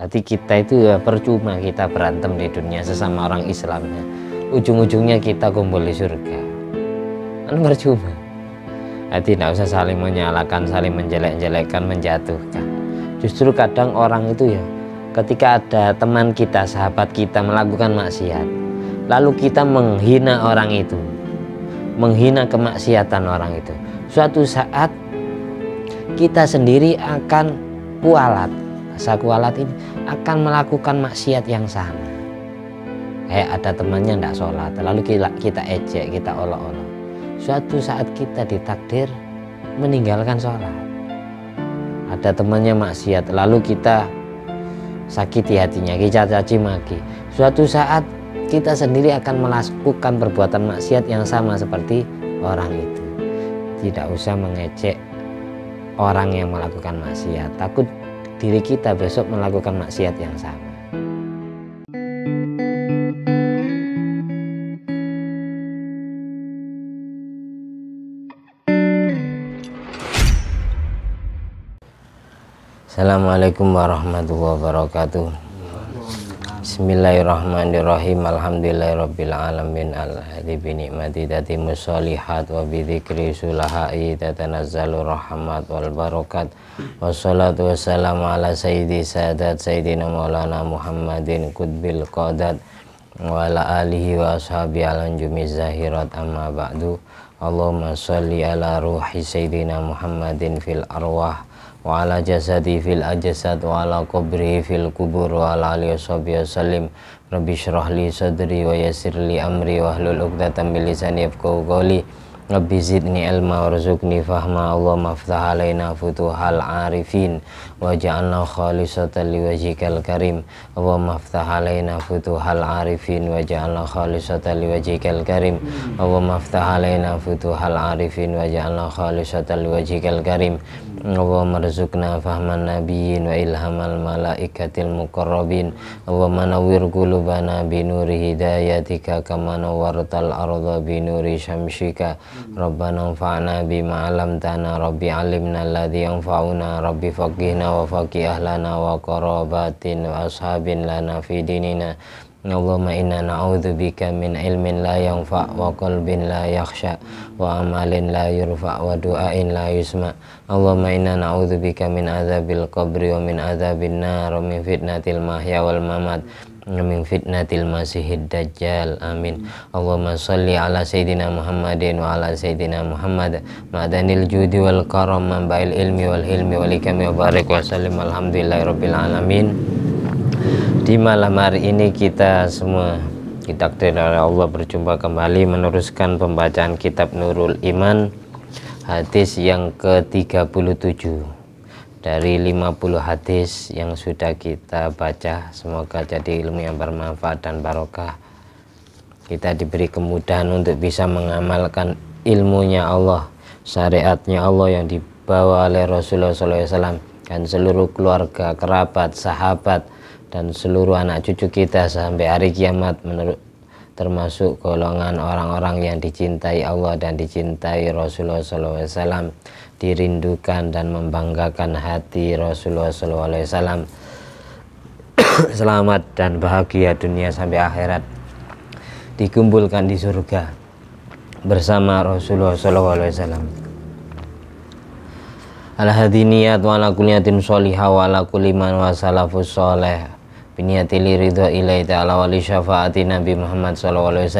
Hati kita itu ya percuma kita berantem di dunia sesama orang Islamnya Ujung-ujungnya kita kumpul di surga. Kan percuma. Hati tidak usah saling menyalahkan, saling menjelek-jelekkan, menjatuhkan. Justru kadang orang itu ya ketika ada teman kita, sahabat kita melakukan maksiat, lalu kita menghina orang itu, menghina kemaksiatan orang itu. Suatu saat kita sendiri akan kualat, saku alat ini akan melakukan maksiat yang sama kayak ada temannya tidak sholat lalu kita ejek kita olok-olok suatu saat kita ditakdir meninggalkan sholat ada temannya maksiat lalu kita sakiti hatinya kita caci maki suatu saat kita sendiri akan melakukan perbuatan maksiat yang sama seperti orang itu tidak usah mengecek orang yang melakukan maksiat takut diri kita besok melakukan maksiat yang sama. Assalamualaikum warahmatullahi wabarakatuh. Bismillahirrahmanirrahim Alhamdulillahirrabbilalamin Al-Hadi musolihat Wa bidhikri sulahai Tatanazzalu rahmat wal barakat Wassalatu wassalamu ala sayyidi sadat Sayyidina maulana Muhammadin Qudbil qadat Wa ala alihi wa ashabi alanjumi zahirat Amma ba'du Allahumma sholli ala ruhi sayyidina Muhammadin fil arwah wa ala jasadi fil ajasad wa ala qabrihi fil kubur wa ala alihi washabihi wasallim rabbi syrah li sadri wa yassir li amri wa hlul uqdatan min lisani yafqahu qawli rabbi zidni ilma warzuqni fahma Allah maftah alaina futuhal arifin waj'alna khalisatan liwajhikal karim wa maftah alaina futuhal arifin waj'alna khalisatan liwajhikal karim wa maftah alaina futuhal arifin waj'alna khalisatan liwajhikal karim wa marzuqna fahman nabiyyin wa ilhamal malaikatil muqarrabin wa manawwir qulubana bi nuri hidayatika kama nawwartal arda bi nuri syamsika rabbana fa'na bima 'allamtana rabbi 'allimna alladhi yanfa'una rabbi faqihna wa faqih lana wa qarabatin wa ashabin lana fi dinina Allahumma inna na'udzubika min ilmin la yanfa wa qalbin la yakhsha wa amalin la yurfa wa du'ain la yusma Allahumma inna na'udzubika min azabil qabri wa min adzabin nar wa min fitnatil mahya wal mamat Amin fitnatil masihid dajjal. Amin. Allahumma salli ala sayyidina Muhammadin wa ala sayyidina Muhammad. Madanil judi wal karam man bail ilmi wal hilmi wa ikami wa ya barik wa sallim. rabbil alamin. Di malam hari ini kita semua kita oleh Allah berjumpa kembali meneruskan pembacaan kitab Nurul Iman hadis yang ke-37 dari 50 hadis yang sudah kita baca semoga jadi ilmu yang bermanfaat dan barokah kita diberi kemudahan untuk bisa mengamalkan ilmunya Allah syariatnya Allah yang dibawa oleh Rasulullah SAW dan seluruh keluarga kerabat sahabat dan seluruh anak cucu kita sampai hari kiamat menurut termasuk golongan orang-orang yang dicintai Allah dan dicintai Rasulullah SAW dirindukan dan membanggakan hati Rasulullah SAW selamat dan bahagia dunia sampai akhirat dikumpulkan di surga bersama Rasulullah SAW Al-hadiniyat wa ala kulliyatin sholihah wa ala kulli wa salafus sholeh biniyati li ridha ilaih ta'ala wa li syafaati Nabi Muhammad SAW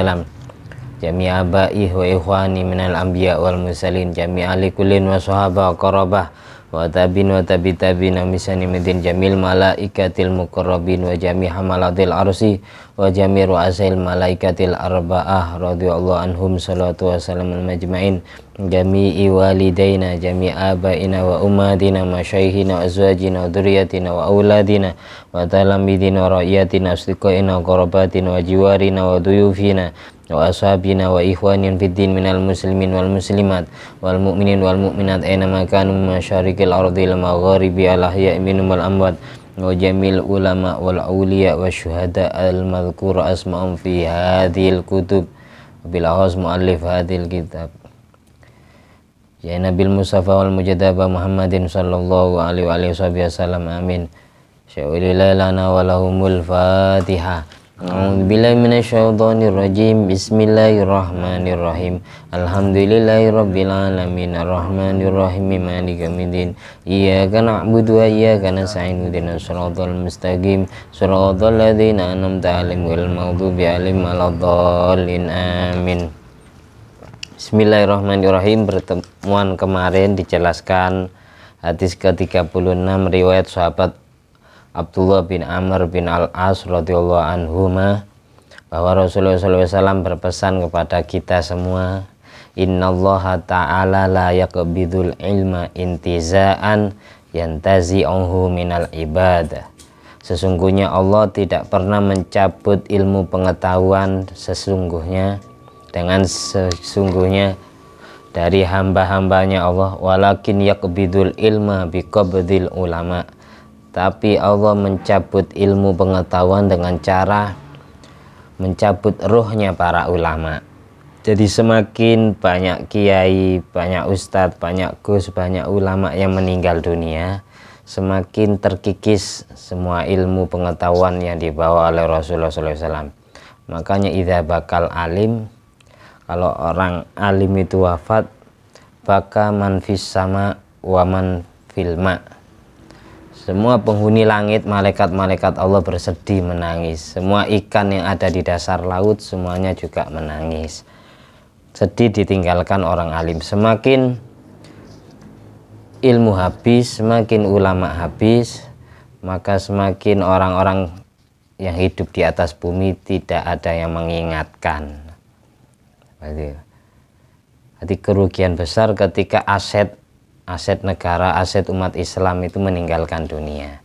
Jami' baih wa ikhwani minal anbiya wal jami jami'a likulin wa sahabah qarabah wa tabin wa tabi tabin amisani midin jamil malaikatil mukarrabin wa jami hamalatil arsi wa jami ru'asil malaikatil arba'ah radhiyallahu anhum salatu wassalamu majma'in jami'i walidaina jami abaina wa ummatina masyaihina wa azwajina wa dhurriyyatina wa auladina wa talamidina wa ra'yatina asdiqaina wa qarabatina wa jiwarina wa duyufina wa ashabina wa ikhwanin fid din minal muslimin wal muslimat wal mu'minin wal mu'minat aina ma kanu masyariqil ardil magharibi al ahya'i minhum wal amwat wa jamil ulama wal awliya wa syuhada al madhkur asma'um fi hadhil kutub bila khas kitab Ya Nabil Mustafa wal Mujadaba Muhammadin sallallahu alaihi wa alihi wasallam amin. Syaulilah lana walahumul Fatihah. A'udzubillahiminasyaitonirrajim Bismillahirrahmanirrahim Alhamdulillahirrabbilalamin Ar-Rahmanirrahim Maliki yaumiddin Iyyaka na'budu wa iyyaka nasta'in Ihdinas siratal mustaqim Siratal ladzina an'amta 'alaihim ghairil maghdubi 'alaihim waladdallin Amin Bismillahirrahmanirrahim Pertemuan kemarin dijelaskan hadis ke-36 riwayat sahabat Abdullah bin Amr bin Al-As radhiyallahu anhuma bahwa Rasulullah SAW berpesan kepada kita semua Inna Allah ta'ala la yaqbidul ilma intizaan yantazi'uhu minal ibadah sesungguhnya Allah tidak pernah mencabut ilmu pengetahuan sesungguhnya dengan sesungguhnya dari hamba-hambanya Allah walakin yaqbidul ilma biqabdil ulama' tapi Allah mencabut ilmu pengetahuan dengan cara mencabut ruhnya para ulama jadi semakin banyak kiai, banyak ustadz, banyak gus, banyak ulama yang meninggal dunia semakin terkikis semua ilmu pengetahuan yang dibawa oleh Rasulullah SAW makanya idha bakal alim kalau orang alim itu wafat baka manfis sama waman man filma semua penghuni langit, malaikat-malaikat Allah bersedih menangis. Semua ikan yang ada di dasar laut semuanya juga menangis. Sedih ditinggalkan orang alim. Semakin ilmu habis, semakin ulama habis, maka semakin orang-orang yang hidup di atas bumi tidak ada yang mengingatkan. Berarti kerugian besar ketika aset aset negara, aset umat Islam itu meninggalkan dunia.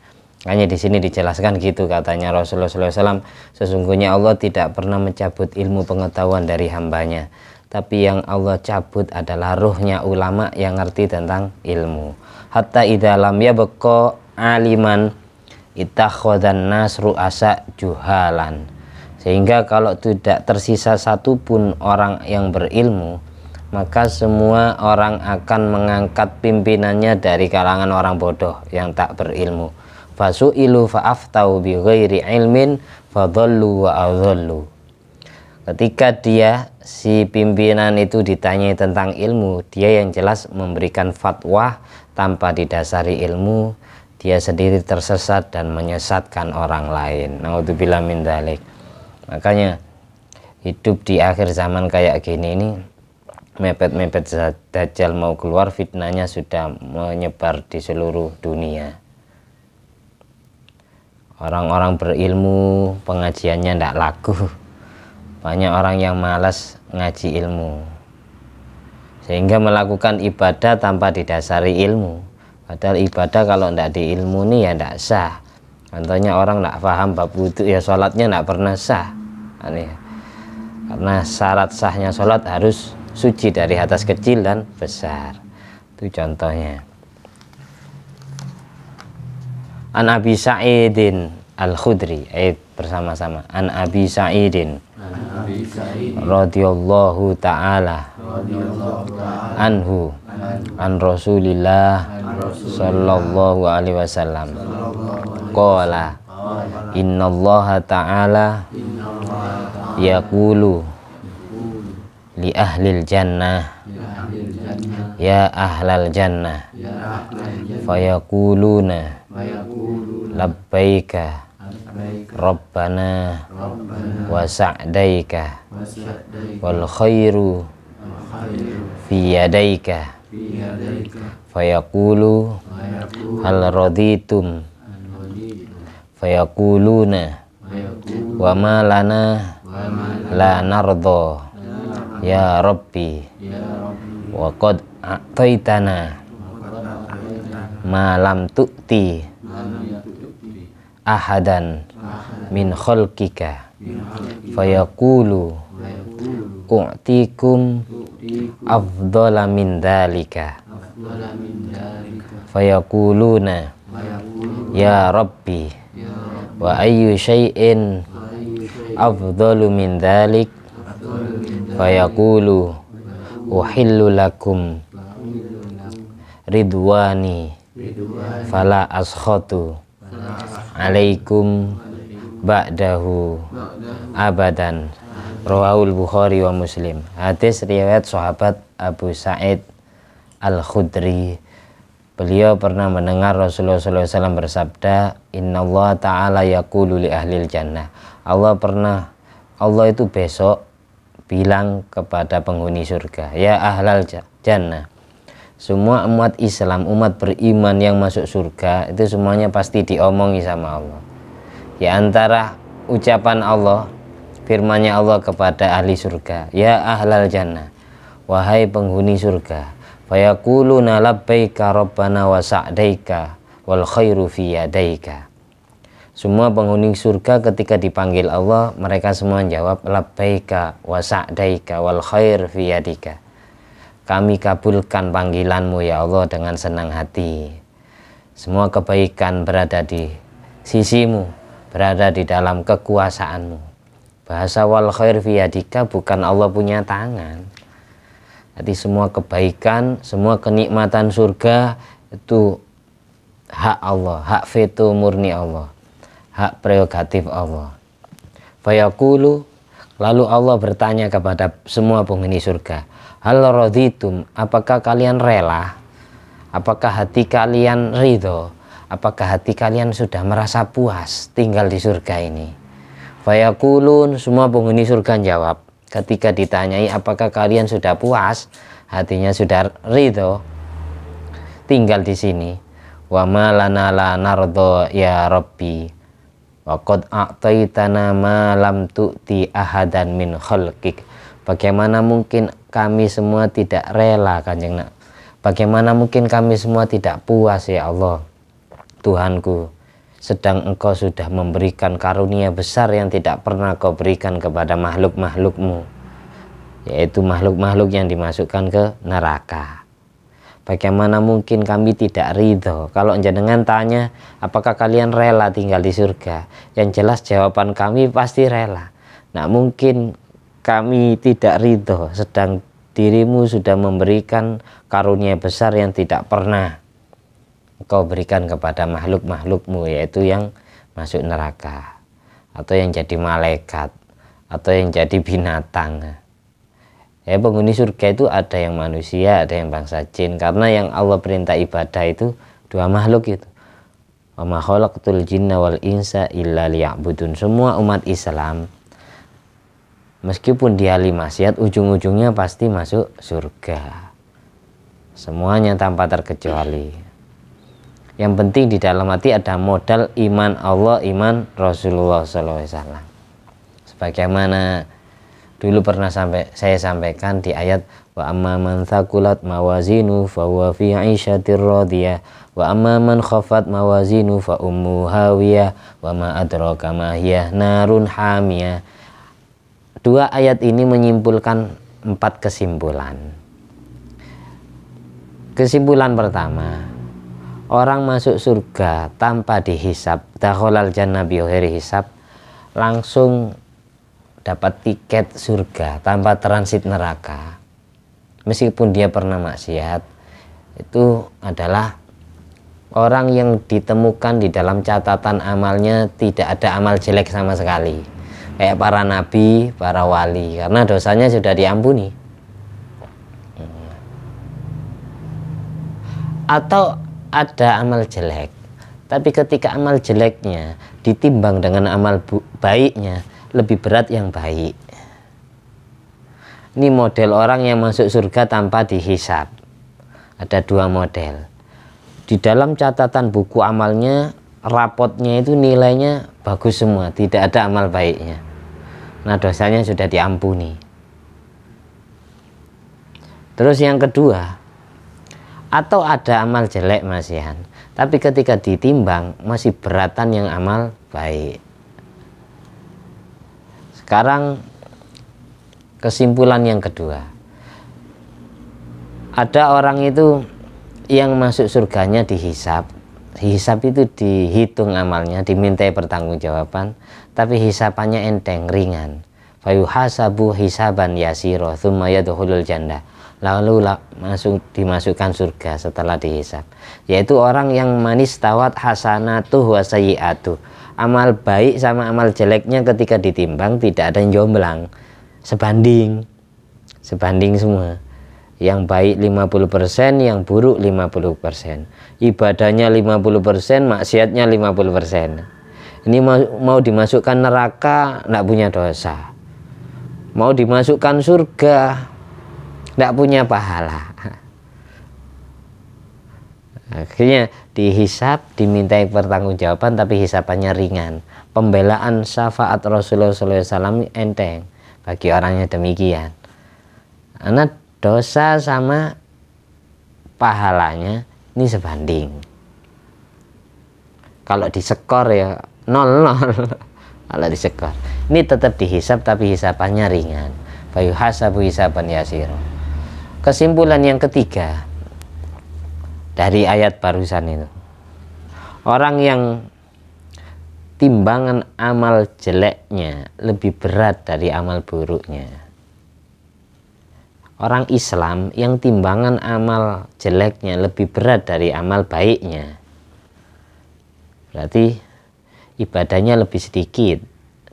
Hanya di sini dijelaskan gitu katanya Rasulullah SAW, sesungguhnya Allah tidak pernah mencabut ilmu pengetahuan dari hambanya. Tapi yang Allah cabut adalah ruhnya ulama yang ngerti tentang ilmu. Hatta idalam ya beko aliman ita khodan nasru asa juhalan. Sehingga kalau tidak tersisa satupun orang yang berilmu, maka semua orang akan mengangkat pimpinannya dari kalangan orang bodoh yang tak berilmu fasu'ilu fa'aftau bi ghairi ilmin fadhallu wa adhallu ketika dia si pimpinan itu ditanyai tentang ilmu dia yang jelas memberikan fatwa tanpa didasari ilmu dia sendiri tersesat dan menyesatkan orang lain naudzubillah min dalik makanya hidup di akhir zaman kayak gini ini mepet-mepet Dajjal mau keluar fitnahnya sudah menyebar di seluruh dunia orang-orang berilmu pengajiannya tidak laku banyak orang yang malas ngaji ilmu sehingga melakukan ibadah tanpa didasari ilmu padahal ibadah kalau tidak diilmuni ya tidak sah contohnya orang tidak paham bab wudhu ya sholatnya tidak pernah sah aneh karena syarat sahnya sholat harus suci dari atas kecil dan besar itu contohnya An Abi Sa'idin Al-Khudri ayat eh, bersama-sama An Abi Sa'idin radhiyallahu ta'ala anhu an Rasulillah sallallahu alaihi wasallam qala Allah ta'ala yaqulu li ahlil jannah ya ahlal jannah fayakuluna labbaika rabbana wa sa'daika wal khairu fi yadaika fayaqulu hal raditum fayaquluna wa ma lana la nardo Ya Rabbi Wa qad a'taitana Ma lam tu'ti Ahadan Min khulkika Fayaqulu U'tikum Afdala min dalika Fayaquluna Ya Rabbi Wa ayu syai'in Afdalu min dalik fayakulu uhillu lakum ridwani fala askhatu alaikum ba'dahu abadan rawahul bukhari wa muslim hadis riwayat sahabat Abu Sa'id Al-Khudri beliau pernah mendengar Rasulullah SAW bersabda Inna Allah Ta'ala yakulu li ahlil jannah Allah pernah Allah itu besok bilang kepada penghuni surga, ya ahlal jannah. Semua umat Islam, umat beriman yang masuk surga itu semuanya pasti diomongi sama Allah. Ya antara ucapan Allah, firmannya Allah kepada ahli surga, ya ahlal jannah. Wahai penghuni surga, fayakuluna labbaika rabbana wa sa'daika wal khairu fiyadaika semua penghuni surga ketika dipanggil Allah, mereka semua menjawab labbaika wa sa'daika wal khair fiyadika. Kami kabulkan panggilanmu ya Allah dengan senang hati. Semua kebaikan berada di sisimu, berada di dalam kekuasaanmu. Bahasa wal khair fiyadika bukan Allah punya tangan. Jadi semua kebaikan, semua kenikmatan surga itu hak Allah, hak veto murni Allah hak prerogatif Allah. Fayaqulu lalu Allah bertanya kepada semua penghuni surga, "Hal raditum, apakah kalian rela? Apakah hati kalian ridho? Apakah hati kalian sudah merasa puas tinggal di surga ini?" Fayaqulun semua penghuni surga jawab, ketika ditanyai apakah kalian sudah puas, hatinya sudah ridho tinggal di sini. Wa ma lana la nardo ya Rabbi Waqad a'taitana ma lam tu'ti ahadan min khalqik. Bagaimana mungkin kami semua tidak rela kan yang Nak? Bagaimana mungkin kami semua tidak puas ya Allah? Tuhanku, sedang engkau sudah memberikan karunia besar yang tidak pernah kau berikan kepada makhluk-makhlukmu yaitu makhluk-makhluk yang dimasukkan ke neraka Bagaimana mungkin kami tidak ridho? Kalau jenengan tanya, apakah kalian rela tinggal di surga? Yang jelas jawaban kami pasti rela. Nah mungkin kami tidak ridho, sedang dirimu sudah memberikan karunia besar yang tidak pernah kau berikan kepada makhluk-makhlukmu, yaitu yang masuk neraka, atau yang jadi malaikat, atau yang jadi binatang ya penghuni surga itu ada yang manusia ada yang bangsa jin karena yang Allah perintah ibadah itu dua makhluk itu makhluk khalaqtul jinna wal insa illa liya'budun semua umat Islam meskipun dia lima siat ujung-ujungnya pasti masuk surga semuanya tanpa terkecuali yang penting di dalam hati ada modal iman Allah iman Rasulullah SAW sebagaimana dulu pernah sampai saya sampaikan di ayat wa amma man thakulat mawazinu fa huwa fi 'ishatir radiyah wa amma man khafat mawazinu fa ummu hawiya wa ma adraka ma hiya narun hamiyah dua ayat ini menyimpulkan empat kesimpulan kesimpulan pertama orang masuk surga tanpa dihisap dakhalal jannah bighairi hisab langsung dapat tiket surga tanpa transit neraka meskipun dia pernah maksiat itu adalah orang yang ditemukan di dalam catatan amalnya tidak ada amal jelek sama sekali kayak para nabi, para wali karena dosanya sudah diampuni atau ada amal jelek tapi ketika amal jeleknya ditimbang dengan amal baiknya lebih berat yang baik ini model orang yang masuk surga tanpa dihisap ada dua model di dalam catatan buku amalnya rapotnya itu nilainya bagus semua tidak ada amal baiknya nah dosanya sudah diampuni terus yang kedua atau ada amal jelek masihan, tapi ketika ditimbang masih beratan yang amal baik sekarang kesimpulan yang kedua. Ada orang itu yang masuk surganya dihisap. Hisap itu dihitung amalnya, dimintai pertanggungjawaban, tapi hisapannya enteng, ringan. Fayuhasabu hisaban yasiro, janda. Lalu masuk dimasukkan surga setelah dihisap. Yaitu orang yang manis tawat hasanatu wa amal baik sama amal jeleknya ketika ditimbang tidak ada yang jomblang sebanding sebanding semua yang baik 50% yang buruk 50% ibadahnya 50% maksiatnya 50% ini mau, mau dimasukkan neraka tidak punya dosa mau dimasukkan surga tidak punya pahala Akhirnya dihisap, dimintai pertanggungjawaban tapi hisapannya ringan. Pembelaan syafaat Rasulullah SAW enteng bagi orangnya demikian. Karena dosa sama pahalanya ini sebanding. Kalau disekor ya nol nol. Kalau disekor, ini tetap dihisap tapi hisapannya ringan. Bayu hasabu hisaban yasiro. Kesimpulan yang ketiga, dari ayat barusan itu orang yang timbangan amal jeleknya lebih berat dari amal buruknya orang Islam yang timbangan amal jeleknya lebih berat dari amal baiknya berarti ibadahnya lebih sedikit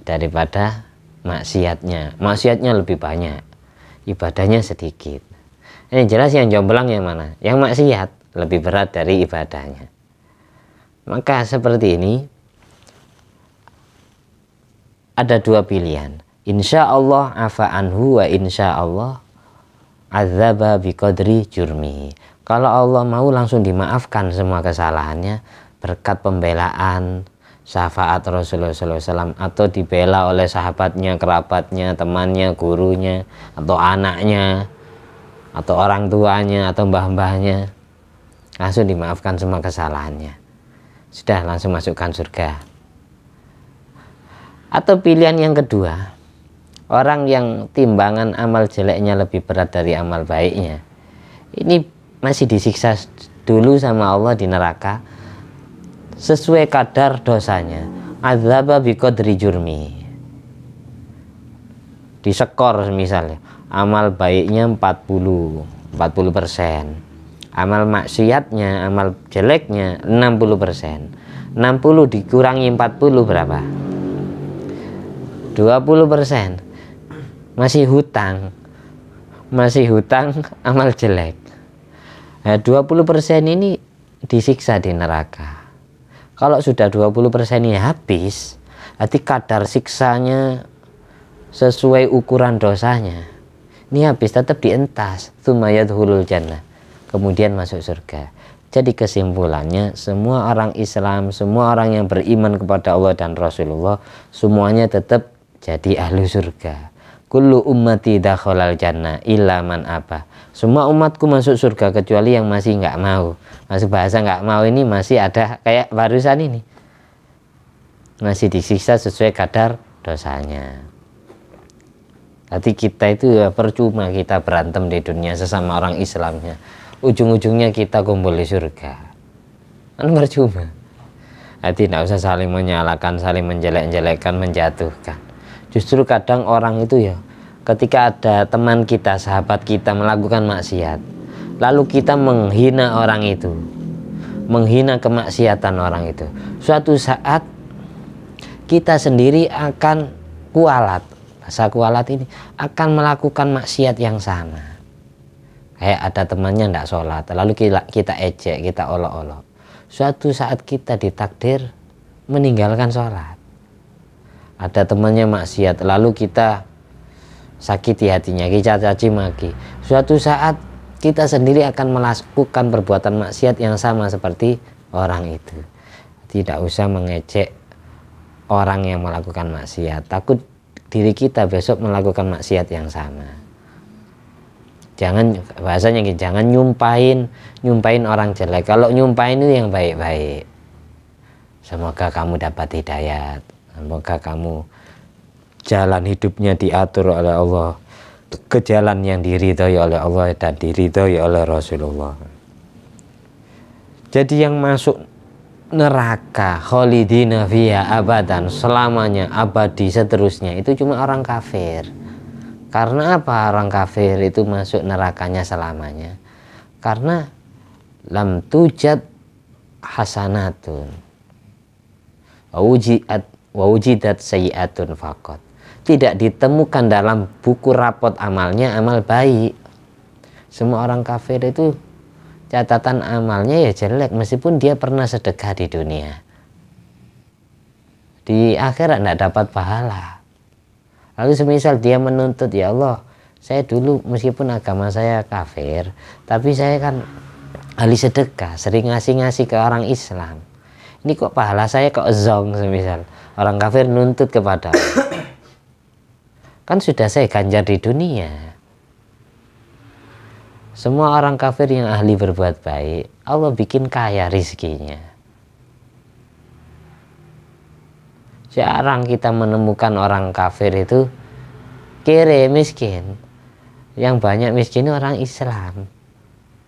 daripada maksiatnya maksiatnya lebih banyak ibadahnya sedikit ini jelas yang jomblang yang mana yang maksiat lebih berat dari ibadahnya. Maka seperti ini ada dua pilihan. Insya Allah afa anhu wa insya Allah azaba biqadri jurmi. Kalau Allah mau langsung dimaafkan semua kesalahannya berkat pembelaan syafaat Rasulullah SAW atau dibela oleh sahabatnya, kerabatnya, temannya, gurunya, atau anaknya, atau orang tuanya, atau mbah-mbahnya langsung dimaafkan semua kesalahannya sudah langsung masukkan surga atau pilihan yang kedua orang yang timbangan amal jeleknya lebih berat dari amal baiknya ini masih disiksa dulu sama Allah di neraka sesuai kadar dosanya azaba biqadri jurmi disekor misalnya amal baiknya 40 40 persen amal maksiatnya amal jeleknya 60% persen 60 dikurangi 40 berapa 20% persen masih hutang masih hutang amal jelek nah, 20% ini disiksa di neraka kalau sudah 20% persen ini habis nanti kadar siksanya sesuai ukuran dosanya ini habis tetap dientas tumayadhulul jannah kemudian masuk surga. Jadi kesimpulannya semua orang Islam, semua orang yang beriman kepada Allah dan Rasulullah semuanya tetap jadi ahli surga. Kullu ummati dakhalal jannah illa man apa. Semua umatku masuk surga kecuali yang masih nggak mau. Masih bahasa nggak mau ini masih ada kayak warisan ini. Masih disiksa sesuai kadar dosanya. Tapi kita itu ya percuma kita berantem di dunia sesama orang Islamnya ujung-ujungnya kita kumpul di surga kan percuma tidak usah saling menyalahkan saling menjelek-jelekkan menjatuhkan justru kadang orang itu ya ketika ada teman kita sahabat kita melakukan maksiat lalu kita menghina orang itu menghina kemaksiatan orang itu suatu saat kita sendiri akan kualat bahasa kualat ini akan melakukan maksiat yang sama eh ada temannya tidak sholat lalu kita, kita ejek kita olok-olok suatu saat kita ditakdir meninggalkan sholat ada temannya maksiat lalu kita sakiti hatinya kita caci maki suatu saat kita sendiri akan melakukan perbuatan maksiat yang sama seperti orang itu tidak usah mengecek orang yang melakukan maksiat takut diri kita besok melakukan maksiat yang sama jangan bahasanya gitu jangan nyumpahin nyumpahin orang jelek kalau nyumpahin itu yang baik-baik semoga kamu dapat hidayat semoga kamu jalan hidupnya diatur oleh Allah ke jalan yang diridhoi oleh Allah dan diridhoi oleh Rasulullah jadi yang masuk neraka kholidina abad abadan selamanya abadi seterusnya itu cuma orang kafir karena apa orang kafir itu masuk nerakanya selamanya? Karena lam tujad hasanatun. Wujidat wujidat sayiatun fakot. Tidak ditemukan dalam buku rapot amalnya amal baik. Semua orang kafir itu catatan amalnya ya jelek meskipun dia pernah sedekah di dunia. Di akhirat tidak dapat pahala lalu semisal dia menuntut ya Allah saya dulu meskipun agama saya kafir tapi saya kan ahli sedekah sering ngasih-ngasih ke orang Islam ini kok pahala saya kok zong semisal orang kafir nuntut kepada kan sudah saya ganjar di dunia semua orang kafir yang ahli berbuat baik Allah bikin kaya rizkinya jarang kita menemukan orang kafir itu kere miskin yang banyak miskin orang Islam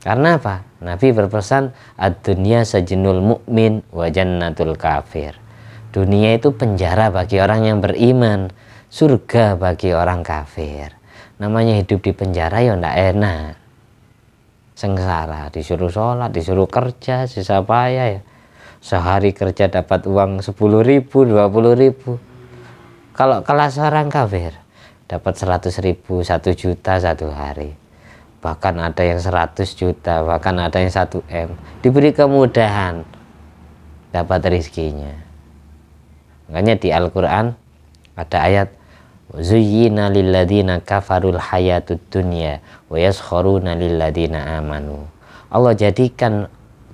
karena apa? Nabi berpesan ad dunia sajinul mukmin wajanatul kafir. Dunia itu penjara bagi orang yang beriman, surga bagi orang kafir. Namanya hidup di penjara ya ndak enak. Sengsara, disuruh sholat, disuruh kerja, susah payah ya sehari kerja dapat uang 10 ribu 20 ribu kalau kelas orang kafir dapat 100 ribu 1 juta satu hari bahkan ada yang 100 juta bahkan ada yang 1 M diberi kemudahan dapat rizkinya makanya di Al-Quran ada ayat Zuyina lilladina kafarul hayatud dunya wa yaskharuna lilladina amanu Allah jadikan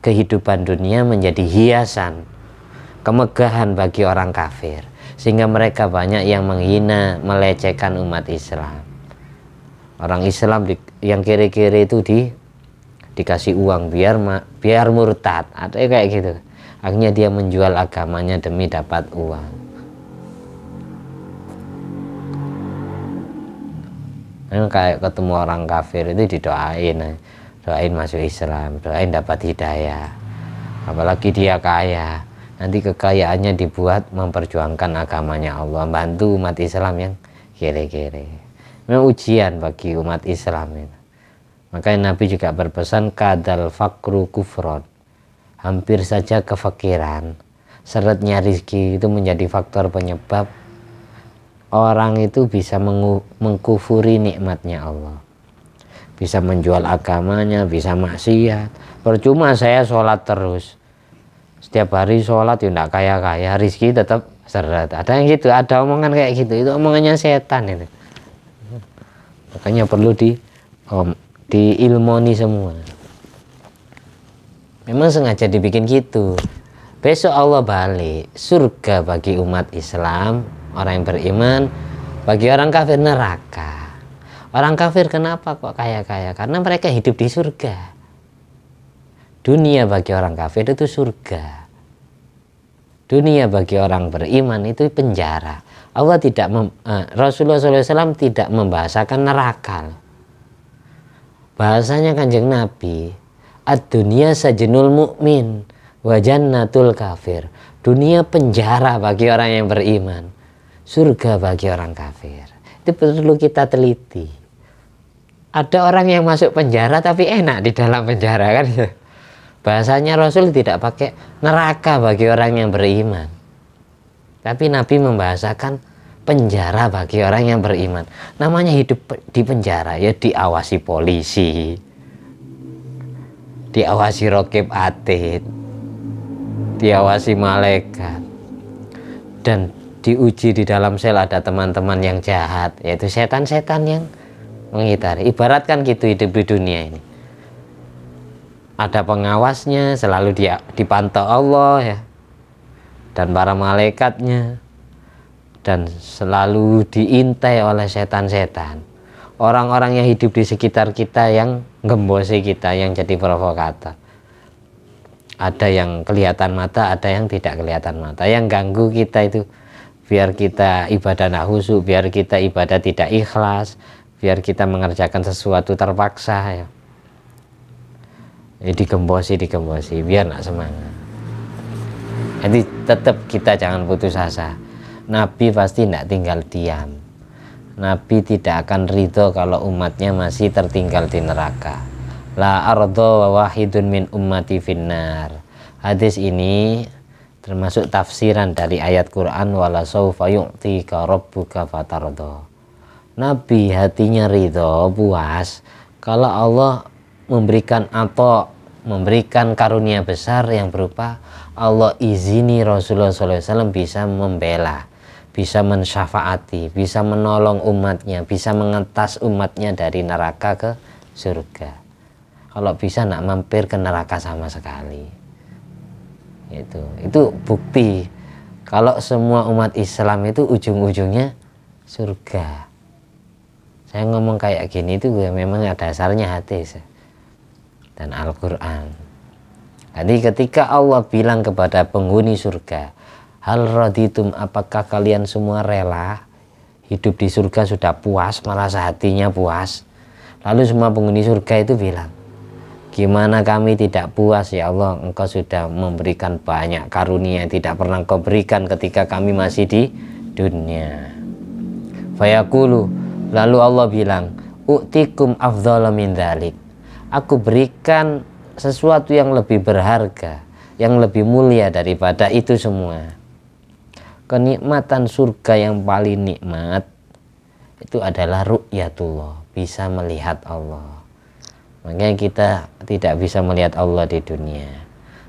kehidupan dunia menjadi hiasan kemegahan bagi orang kafir sehingga mereka banyak yang menghina melecehkan umat Islam orang Islam di, yang kiri-kiri itu di dikasih uang biar ma, biar murtad atau kayak gitu akhirnya dia menjual agamanya demi dapat uang kan kayak ketemu orang kafir itu didoain doain masuk Islam doain dapat hidayah apalagi dia kaya nanti kekayaannya dibuat memperjuangkan agamanya Allah bantu umat Islam yang kere-kere memang ujian bagi umat Islam ini makanya Nabi juga berpesan kadal fakru kufron hampir saja kefakiran seretnya rizki itu menjadi faktor penyebab orang itu bisa mengkufuri nikmatnya Allah bisa menjual agamanya, bisa maksiat. Percuma saya sholat terus. Setiap hari sholat tidak ya kaya-kaya, rizki tetap seret. Ada yang gitu, ada omongan kayak gitu. Itu omongannya setan itu. Makanya perlu di om, diilmoni semua. Memang sengaja dibikin gitu. Besok Allah balik, surga bagi umat Islam, orang yang beriman, bagi orang kafir neraka Orang kafir kenapa kok kaya-kaya? Karena mereka hidup di surga. Dunia bagi orang kafir itu surga. Dunia bagi orang beriman itu penjara. Allah tidak mem, eh, Rasulullah SAW tidak membahasakan neraka. Bahasanya kanjeng Nabi, ad-dunia sajenul mukmin wa jannatul kafir. Dunia penjara bagi orang yang beriman, surga bagi orang kafir. Itu perlu kita teliti ada orang yang masuk penjara tapi enak di dalam penjara kan Bahasanya Rasul tidak pakai neraka bagi orang yang beriman. Tapi Nabi membahasakan penjara bagi orang yang beriman. Namanya hidup di penjara ya diawasi polisi. Diawasi rokib atid. Diawasi malaikat. Dan diuji di dalam sel ada teman-teman yang jahat yaitu setan-setan yang mengitari ibaratkan gitu hidup di dunia ini ada pengawasnya selalu dia dipantau Allah ya dan para malaikatnya dan selalu diintai oleh setan-setan orang-orang yang hidup di sekitar kita yang gembosi kita yang jadi provokator ada yang kelihatan mata ada yang tidak kelihatan mata yang ganggu kita itu biar kita ibadah nak biar kita ibadah tidak ikhlas biar kita mengerjakan sesuatu terpaksa ya ini eh, digembosi digembosi biar nak semangat jadi tetap kita jangan putus asa Nabi pasti tidak tinggal diam Nabi tidak akan ridho kalau umatnya masih tertinggal di neraka la ardo wa wahidun min ummati finnar hadis ini termasuk tafsiran dari ayat Quran wala yu'ti ka rabbuka fatardo Nabi hatinya ridho, puas kalau Allah memberikan atau memberikan karunia besar yang berupa Allah izini Rasulullah SAW bisa membela, bisa mensyafaati, bisa menolong umatnya, bisa mengetas umatnya dari neraka ke surga. Kalau bisa nak mampir ke neraka sama sekali. Itu, itu bukti kalau semua umat Islam itu ujung-ujungnya surga saya ngomong kayak gini itu gue ya memang ada dasarnya hati dan Al-Quran jadi ketika Allah bilang kepada penghuni surga hal raditum apakah kalian semua rela hidup di surga sudah puas merasa hatinya puas lalu semua penghuni surga itu bilang Gimana kami tidak puas ya Allah Engkau sudah memberikan banyak karunia yang tidak pernah kau berikan ketika kami masih di dunia fayakulu Lalu Allah bilang, "Uktikum min dhalik. Aku berikan sesuatu yang lebih berharga, yang lebih mulia daripada itu semua. Kenikmatan surga yang paling nikmat itu adalah ru'yatullah, bisa melihat Allah. Makanya kita tidak bisa melihat Allah di dunia.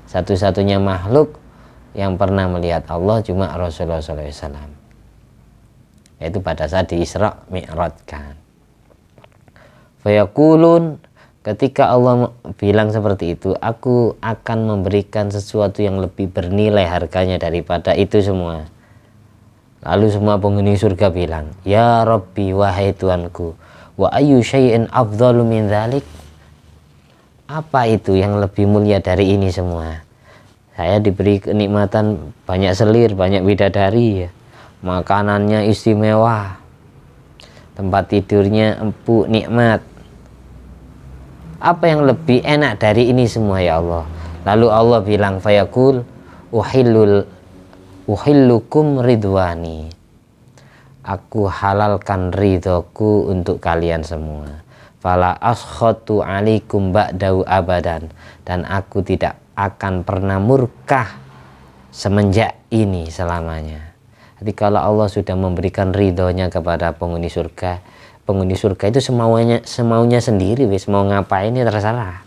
Satu-satunya makhluk yang pernah melihat Allah cuma Rasulullah SAW yaitu pada saat di Isra Mi'rajkan fayakulun ketika Allah bilang seperti itu aku akan memberikan sesuatu yang lebih bernilai harganya daripada itu semua lalu semua penghuni surga bilang ya Rabbi wahai Tuanku wa ayu syai'in afdhalu min dhalik apa itu yang lebih mulia dari ini semua saya diberi kenikmatan banyak selir banyak widadari ya makanannya istimewa, tempat tidurnya empuk, nikmat. Apa yang lebih enak dari ini semua ya Allah? Lalu Allah bilang fayakul uhillul uhillukum ridwani. Aku halalkan ridhoku untuk kalian semua. Fala askhatu alaikum ba'dau abadan dan aku tidak akan pernah murkah semenjak ini selamanya kalau Allah sudah memberikan ridhonya kepada penghuni surga, penghuni surga itu semaunya semaunya sendiri, wis mau ngapain ya terserah.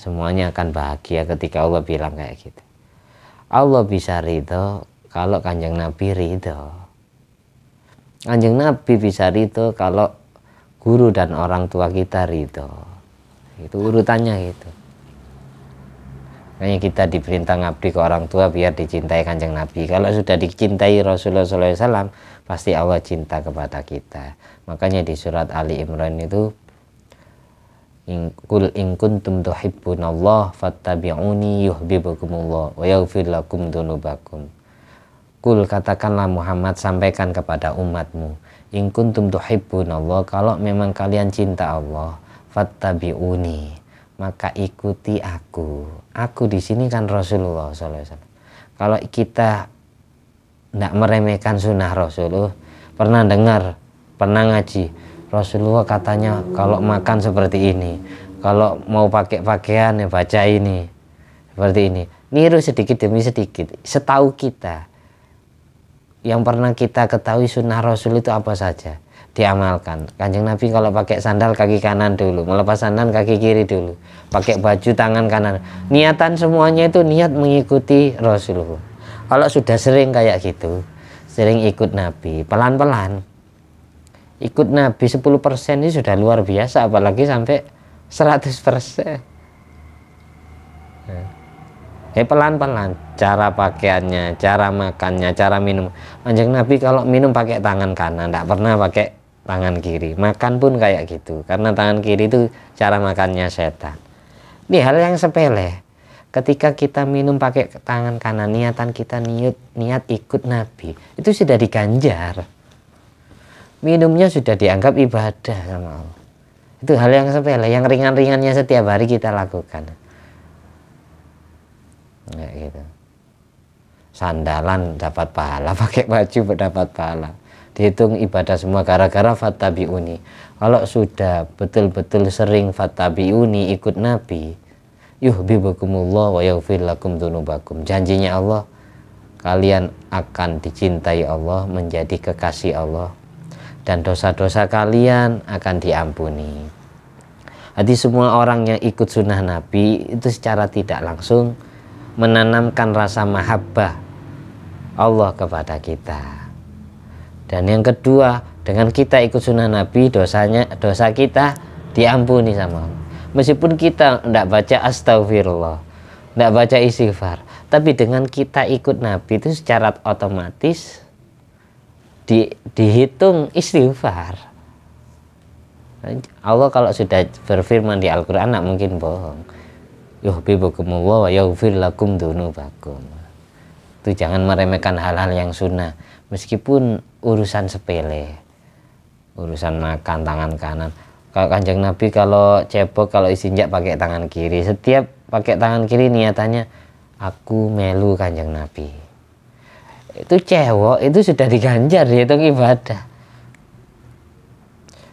Semuanya akan bahagia ketika Allah bilang kayak gitu. Allah bisa ridho kalau kanjeng Nabi ridho. Kanjeng Nabi bisa ridho kalau guru dan orang tua kita ridho. Itu urutannya gitu. Makanya kita diperintah ngabdi ke orang tua biar dicintai kanjeng Nabi. Kalau sudah dicintai Rasulullah SAW, pasti Allah cinta kepada kita. Makanya di surat Ali Imran itu, Kul in kuntum Allah fattabi'uni yuhibbukumullah wa yaghfir lakum dunubakum. Kul katakanlah Muhammad sampaikan kepada umatmu. In kuntum allah kalau memang kalian cinta Allah fattabi'uni maka ikuti aku. Aku di sini kan Rasulullah SAW. Kalau kita tidak meremehkan sunnah Rasulullah, pernah dengar, pernah ngaji, Rasulullah katanya kalau makan seperti ini, kalau mau pakai pakaian ya baca ini, seperti ini. Niru sedikit demi sedikit, setahu kita. Yang pernah kita ketahui sunnah Rasul itu apa saja diamalkan. Kanjeng Nabi kalau pakai sandal kaki kanan dulu, melepas sandal kaki kiri dulu, pakai baju tangan kanan. Niatan semuanya itu niat mengikuti Rasulullah. Kalau sudah sering kayak gitu, sering ikut Nabi, pelan-pelan ikut Nabi 10% ini sudah luar biasa apalagi sampai 100%. Nah, ya pelan-pelan cara pakaiannya, cara makannya, cara minum. Anjing Nabi kalau minum pakai tangan kanan, tidak pernah pakai tangan kiri makan pun kayak gitu karena tangan kiri itu cara makannya setan ini hal yang sepele ketika kita minum pakai tangan kanan niatan kita niat niat ikut nabi itu sudah diganjar minumnya sudah dianggap ibadah sama Allah itu hal yang sepele yang ringan-ringannya setiap hari kita lakukan Nggak gitu sandalan dapat pahala pakai baju dapat pahala dihitung ibadah semua gara-gara uni kalau sudah betul-betul sering uni ikut nabi yuhibbukumullah wa yaghfir lakum dzunubakum janjinya Allah kalian akan dicintai Allah menjadi kekasih Allah dan dosa-dosa kalian akan diampuni jadi semua orang yang ikut sunnah Nabi itu secara tidak langsung menanamkan rasa mahabbah Allah kepada kita dan yang kedua dengan kita ikut sunnah Nabi dosanya dosa kita diampuni sama meskipun kita tidak baca astagfirullah tidak baca istighfar tapi dengan kita ikut Nabi itu secara otomatis di, dihitung istighfar Allah kalau sudah berfirman di Al-Quran tidak mungkin bohong yuhbibukumullah yaghfir lakum dunubakum itu jangan meremehkan hal-hal yang sunnah meskipun urusan sepele urusan makan tangan kanan kalau kanjeng nabi kalau cebok kalau isinjak pakai tangan kiri setiap pakai tangan kiri niatannya aku melu kanjeng nabi itu cewek itu sudah diganjar yaitu ibadah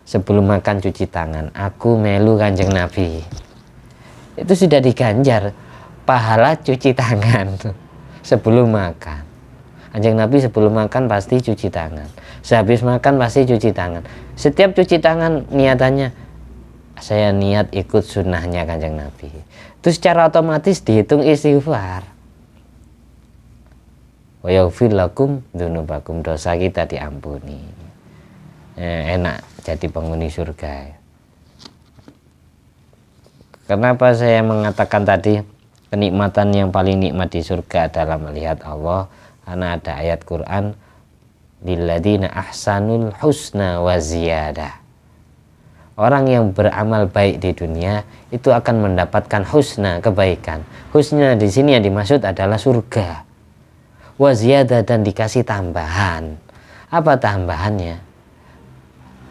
sebelum makan cuci tangan aku melu kanjeng nabi itu sudah diganjar pahala cuci tangan sebelum makan Anjing Nabi sebelum makan pasti cuci tangan. Sehabis makan pasti cuci tangan. Setiap cuci tangan niatannya saya niat ikut sunnahnya kanjeng Nabi. Itu secara otomatis dihitung istighfar. Wa yaghfir lakum dosa kita diampuni. Eh, enak jadi penghuni surga. Kenapa saya mengatakan tadi kenikmatan yang paling nikmat di surga adalah melihat Allah karena ada ayat Quran lilladina ahsanul husna wa orang yang beramal baik di dunia itu akan mendapatkan husna kebaikan husna di sini yang dimaksud adalah surga waziyada dan dikasih tambahan apa tambahannya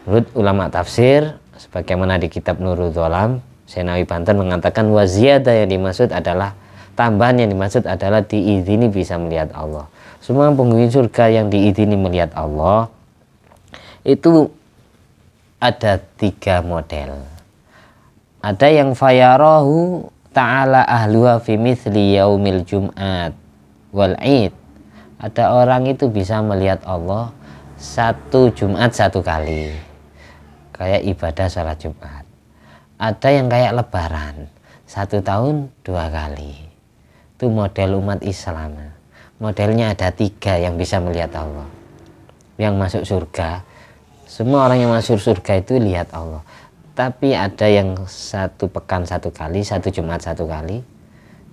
menurut ulama tafsir sebagaimana di kitab Nurul Zalam, Senawi Banten mengatakan waziyada yang dimaksud adalah tambahan yang dimaksud adalah diizini bisa melihat Allah semua penghuni surga yang diizini melihat Allah itu ada tiga model ada yang fayarahu ta'ala ahluha fi mithli yaumil jum'at wal id ada orang itu bisa melihat Allah satu Jumat satu kali kayak ibadah sholat Jumat ada yang kayak lebaran satu tahun dua kali itu model umat Islam modelnya ada tiga yang bisa melihat Allah yang masuk surga semua orang yang masuk surga itu lihat Allah tapi ada yang satu pekan satu kali satu Jumat satu kali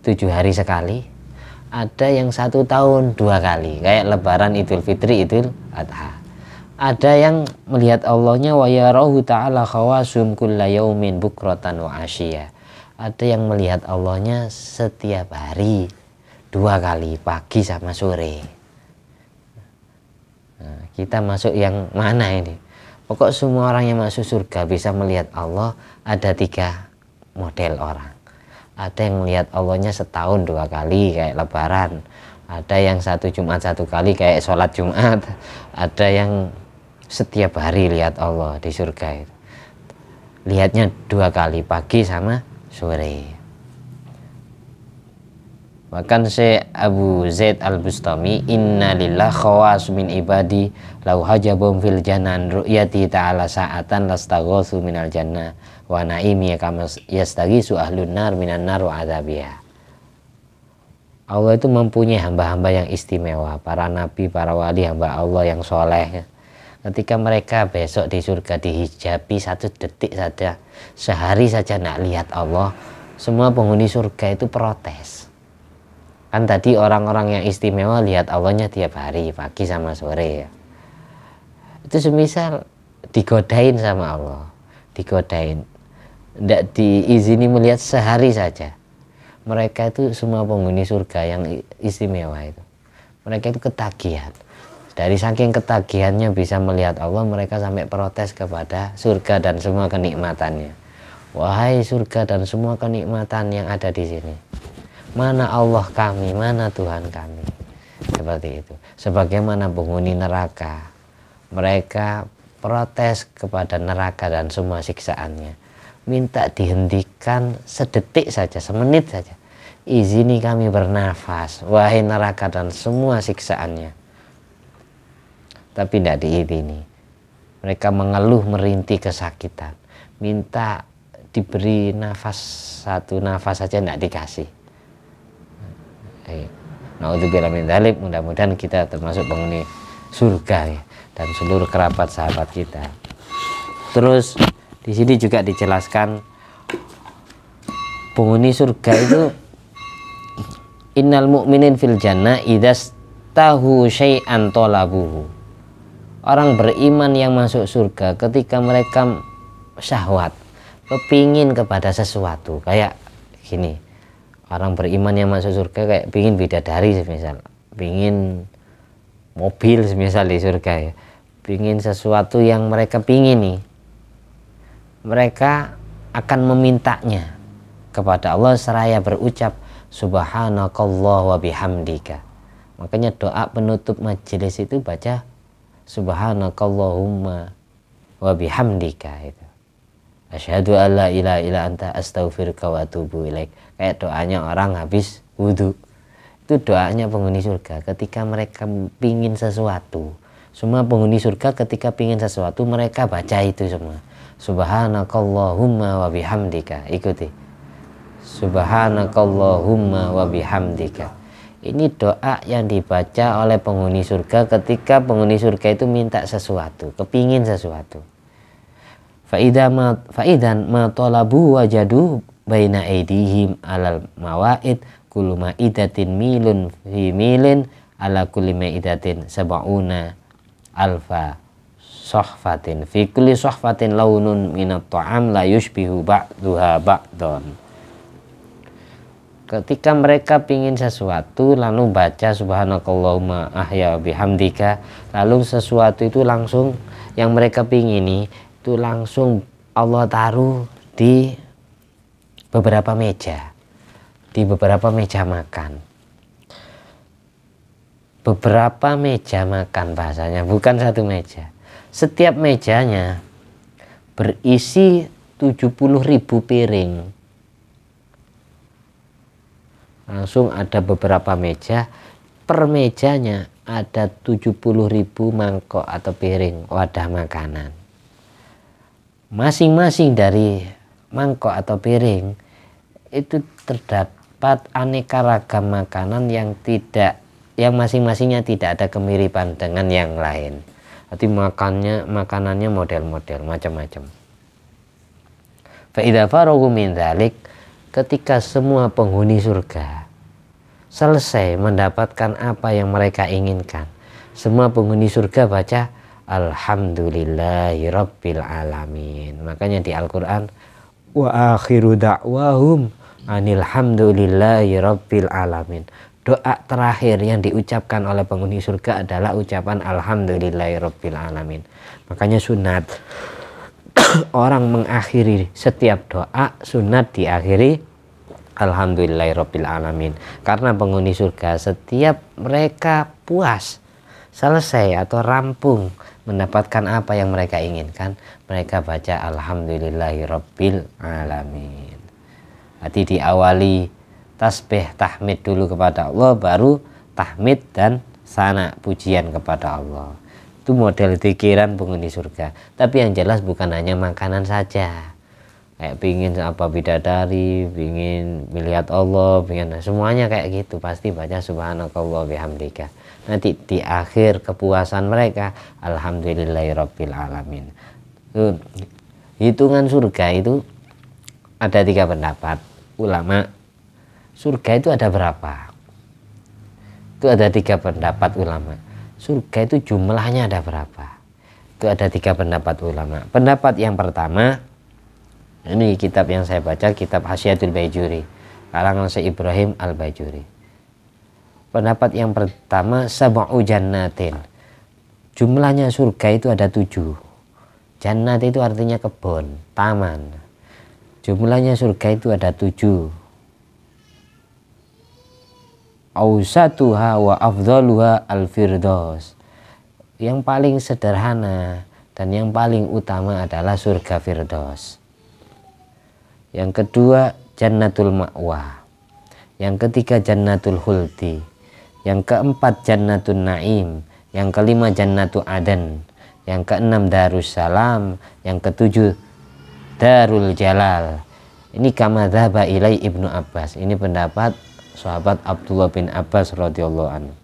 tujuh hari sekali ada yang satu tahun dua kali kayak lebaran idul fitri idul adha ada yang melihat Allahnya wa ya rohu ta'ala khawasum kulla yaumin bukrotan wa asyia ada yang melihat Allahnya setiap hari dua kali pagi sama sore nah, kita masuk yang mana ini pokok semua orang yang masuk surga bisa melihat Allah ada tiga model orang ada yang melihat Allahnya setahun dua kali kayak lebaran ada yang satu Jumat satu kali kayak sholat Jumat ada yang setiap hari lihat Allah di surga itu lihatnya dua kali pagi sama sore Bahkan Syekh Abu Zaid Al-Bustami Inna lillah khawas min ibadi Lau hajabum fil janan ru'yati ta'ala sa'atan Lastagosu al jannah Wa na'imi kama yastagisu ahlun nar minan nar wa adabiyah Allah itu mempunyai hamba-hamba yang istimewa, para nabi, para wali, hamba Allah yang soleh. Ketika mereka besok di surga dihijabi satu detik saja, sehari saja nak lihat Allah, semua penghuni surga itu protes kan tadi orang-orang yang istimewa lihat Allahnya tiap hari pagi sama sore ya itu semisal digodain sama Allah digodain tidak diizini melihat sehari saja mereka itu semua penghuni surga yang istimewa itu mereka itu ketagihan dari saking ketagihannya bisa melihat Allah mereka sampai protes kepada surga dan semua kenikmatannya wahai surga dan semua kenikmatan yang ada di sini mana Allah kami, mana Tuhan kami. Seperti itu. Sebagaimana penghuni neraka, mereka protes kepada neraka dan semua siksaannya. Minta dihentikan sedetik saja, semenit saja. Izini kami bernafas, wahai neraka dan semua siksaannya. Tapi tidak diizini. Mereka mengeluh merintih kesakitan. Minta diberi nafas satu nafas saja tidak dikasih baik. Eh, Nauzubillah min dzalik, mudah-mudahan kita termasuk penghuni surga ya dan seluruh kerabat sahabat kita. Terus di sini juga dijelaskan penghuni surga itu innal mu'minin fil jannah idas tahu syai'an tolabuhu orang beriman yang masuk surga ketika mereka syahwat kepingin kepada sesuatu kayak gini orang beriman yang masuk surga kayak pingin bidadari semisal pingin mobil semisal di surga ya pingin sesuatu yang mereka pingin nih mereka akan memintanya kepada Allah seraya berucap subhanakallah wa bihamdika makanya doa penutup majelis itu baca subhanakallahumma wa bihamdika itu Asyhadu alla ilaha illa anta astaghfiruka wa atubu ilaik. Kayak doanya orang habis wudhu. Itu doanya penghuni surga ketika mereka pingin sesuatu. Semua penghuni surga ketika pingin sesuatu mereka baca itu semua. Subhanakallahumma wa bihamdika. Ikuti. Subhanakallahumma wa bihamdika. Ini doa yang dibaca oleh penghuni surga ketika penghuni surga itu minta sesuatu, kepingin sesuatu ma faidan ma talabu wajadu baina aidihim alal mawaid kullu maidatin milun fi milin ala kulli maidatin sab'una alfa sohfatin fi kulli sohfatin launun minat ta'am la yushbihu ba'duha ba'don ketika mereka pingin sesuatu lalu baca subhanakallahumma ahya bihamdika lalu sesuatu itu langsung yang mereka pingini itu langsung Allah taruh di beberapa meja di beberapa meja makan beberapa meja makan bahasanya bukan satu meja setiap mejanya berisi ribu piring langsung ada beberapa meja per mejanya ada ribu mangkok atau piring wadah makanan masing-masing dari mangkok atau piring itu terdapat aneka ragam makanan yang tidak yang masing-masingnya tidak ada kemiripan dengan yang lain. Arti makannya makanannya model-model macam-macam. farogu min ketika semua penghuni surga selesai mendapatkan apa yang mereka inginkan. Semua penghuni surga baca Alhamdulillahi Rabbil Alamin. Makanya di Al-Quran, wa akhiru da'wahum anilhamdulillahi Rabbil Alamin. Doa terakhir yang diucapkan oleh penghuni surga adalah ucapan Alhamdulillahi Rabbil Alamin. Makanya sunat orang mengakhiri setiap doa sunat diakhiri Alhamdulillahi Rabbil Alamin. Karena penghuni surga setiap mereka puas selesai atau rampung mendapatkan apa yang mereka inginkan mereka baca alhamdulillahirabbil alamin hati diawali tasbih tahmid dulu kepada Allah baru tahmid dan sana pujian kepada Allah itu model pikiran penghuni surga tapi yang jelas bukan hanya makanan saja kayak pingin apa bidadari, pingin melihat Allah, pingin semuanya kayak gitu pasti baca Subhanallah bihamdika. Nanti di akhir kepuasan mereka alhamdulillahirabbil alamin. hitungan surga itu ada tiga pendapat ulama. Surga itu ada berapa? Itu ada tiga pendapat ulama. Surga itu jumlahnya ada berapa? Itu ada tiga pendapat ulama. Pendapat yang pertama, ini kitab yang saya baca, kitab Hasyiatul Bajuri, karangan Syekh Ibrahim Al-Bajuri. Pendapat yang pertama, sab'u jannatin. Jumlahnya surga itu ada tujuh. Jannat itu artinya kebun, taman. Jumlahnya surga itu ada tujuh. Ausatuha wa afdaluha al-firdaus. Yang paling sederhana dan yang paling utama adalah surga firdaus yang kedua jannatul ma'wa yang ketiga jannatul hulti yang keempat jannatul naim yang kelima jannatul aden, yang keenam darussalam yang ketujuh darul jalal ini kama dhaba ilai ibnu abbas ini pendapat sahabat Abdullah bin Abbas radhiyallahu anhu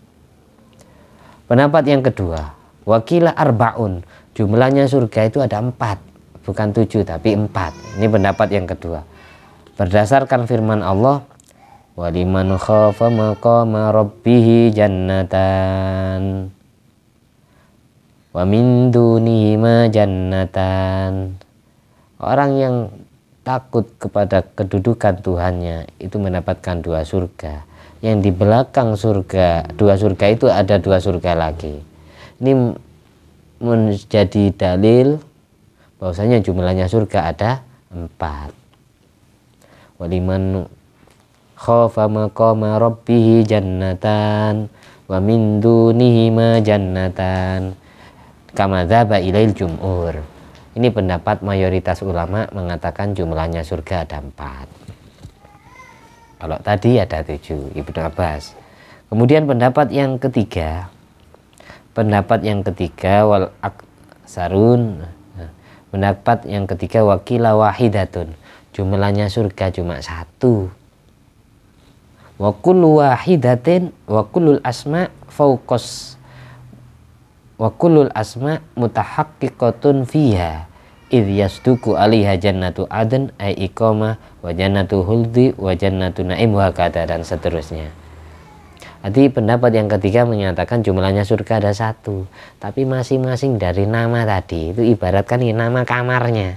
pendapat yang kedua wakilah arbaun jumlahnya surga itu ada empat bukan tujuh tapi empat ini pendapat yang kedua berdasarkan firman Allah waliman khafa maqama rabbihi jannatan wa min ma jannatan orang yang takut kepada kedudukan Tuhannya itu mendapatkan dua surga yang di belakang surga dua surga itu ada dua surga lagi ini menjadi dalil bahwasanya jumlahnya surga ada empat waliman khofa maqama rabbih jannatan wa min dunihi ma jannatan kama dzaba ilail jumhur ini pendapat mayoritas ulama mengatakan jumlahnya surga ada empat kalau tadi ada tujuh Ibnu Abbas kemudian pendapat yang ketiga pendapat yang ketiga wal aksarun Pendapat yang ketiga wakila wahidatun. Jumlahnya surga cuma satu. wakulu wahidatin wakulul asma fokus wakulul asma mutahakikotun fiha idh yasduku aliha jannatu aden ay ikoma wa jannatu huldi wa jannatu naim wa kata dan seterusnya. Jadi pendapat yang ketiga menyatakan jumlahnya surga ada satu, tapi masing-masing dari nama tadi itu ibaratkan ini nama kamarnya.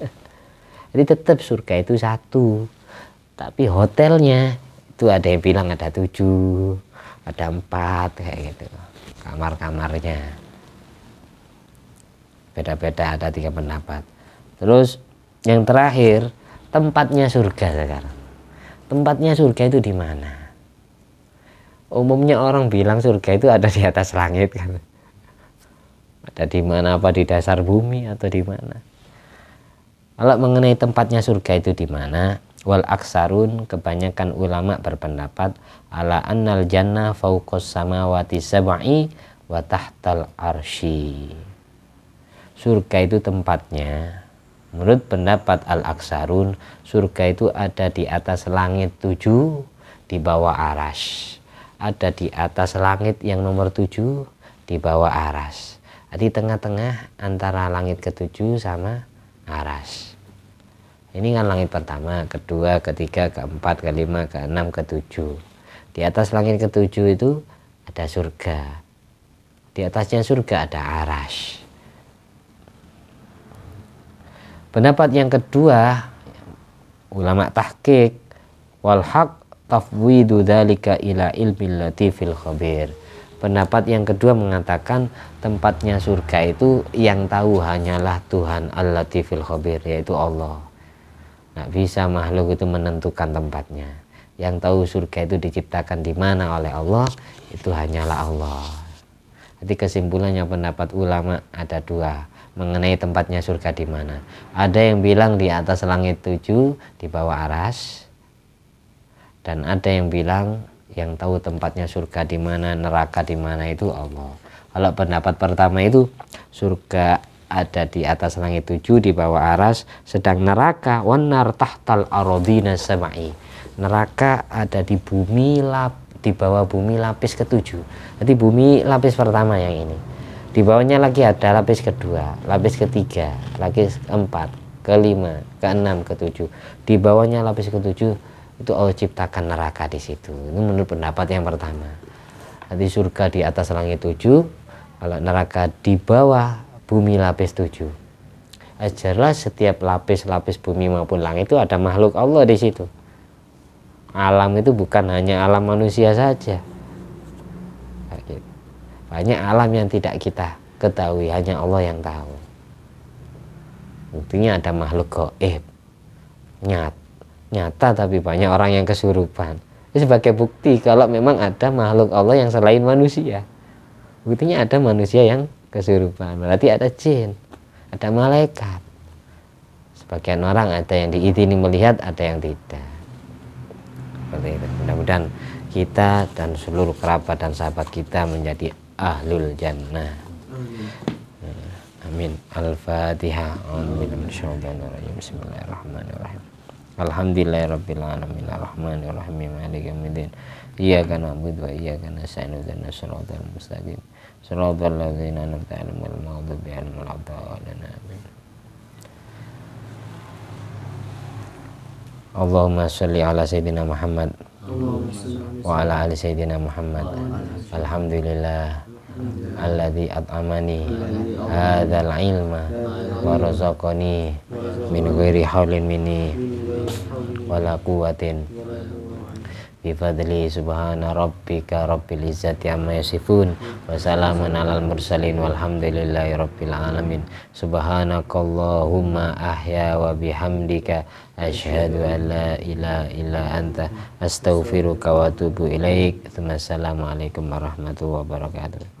Jadi tetap surga itu satu, tapi hotelnya itu ada yang bilang ada tujuh, ada empat kayak gitu kamar-kamarnya. Beda-beda ada tiga pendapat. Terus yang terakhir tempatnya surga sekarang. Tempatnya surga itu di mana? umumnya orang bilang surga itu ada di atas langit kan ada di mana apa di dasar bumi atau di mana kalau mengenai tempatnya surga itu di mana wal aksarun kebanyakan ulama berpendapat ala annal jannah fauqas samawati sab'i wa tahtal arshi surga itu tempatnya menurut pendapat al aksarun surga itu ada di atas langit tujuh di bawah arash ada di atas langit yang nomor tujuh di bawah aras di tengah-tengah antara langit ketujuh sama aras ini kan langit pertama kedua ketiga keempat kelima keenam ketujuh di atas langit ketujuh itu ada surga di atasnya surga ada aras pendapat yang kedua ulama tahqiq wal tafwidu dzalika ila ilmil latifil khabir. Pendapat yang kedua mengatakan tempatnya surga itu yang tahu hanyalah Tuhan Allah Tifil Khabir yaitu Allah. nah, bisa makhluk itu menentukan tempatnya. Yang tahu surga itu diciptakan di mana oleh Allah itu hanyalah Allah. Jadi kesimpulannya pendapat ulama ada dua mengenai tempatnya surga di mana. Ada yang bilang di atas langit tujuh, di bawah aras, dan ada yang bilang yang tahu tempatnya surga di mana, neraka di mana itu Allah. Kalau pendapat pertama itu surga ada di atas langit tujuh di bawah aras, sedang neraka wanar tahtal arodina semai. Neraka ada di bumi lap di bawah bumi lapis ketujuh. Jadi bumi lapis pertama yang ini. Di bawahnya lagi ada lapis kedua, lapis ketiga, lapis keempat, kelima, keenam, ketujuh. Di bawahnya lapis ketujuh itu Allah ciptakan neraka di situ. Ini menurut pendapat yang pertama. Nanti surga di atas langit tujuh, kalau neraka di bawah bumi lapis tujuh. Ajarlah eh, setiap lapis-lapis bumi maupun langit itu ada makhluk Allah di situ. Alam itu bukan hanya alam manusia saja. Gitu. Banyak alam yang tidak kita ketahui, hanya Allah yang tahu. Intinya ada makhluk goib, nyata nyata tapi banyak orang yang kesurupan itu sebagai bukti kalau memang ada makhluk Allah yang selain manusia buktinya ada manusia yang kesurupan berarti ada jin ada malaikat sebagian orang ada yang diizini melihat ada yang tidak seperti itu mudah-mudahan kita dan seluruh kerabat dan sahabat kita menjadi ahlul jannah amin al-fatihah amin Bismillahirrahmanirrahim Alhamdulillahirabbil alamin arrahmanirrahim maliki yaumiddin iyyaka na'budu wa iyyaka nasta'in ihdinas siratal mustaqim siratal ladzina an'amta 'alaihim ghairil maghdubi 'alaihim waladdallin amin Allahumma sholli ala sayyidina Muhammad wa ala ali sayyidina Muhammad alhamdulillah alladhi at'amani hadzal ilma wa razaqani min ghairi haulin minni wala quwwatin bifadli subhana rabbika rabbil izzati amma yasifun wa salamun alal mursalin walhamdulillahi rabbil alamin subhanakallahumma ahya wa bihamdika asyhadu an la ilaha illa anta astaghfiruka wa atubu ilaik assalamualaikum warahmatullahi wabarakatuh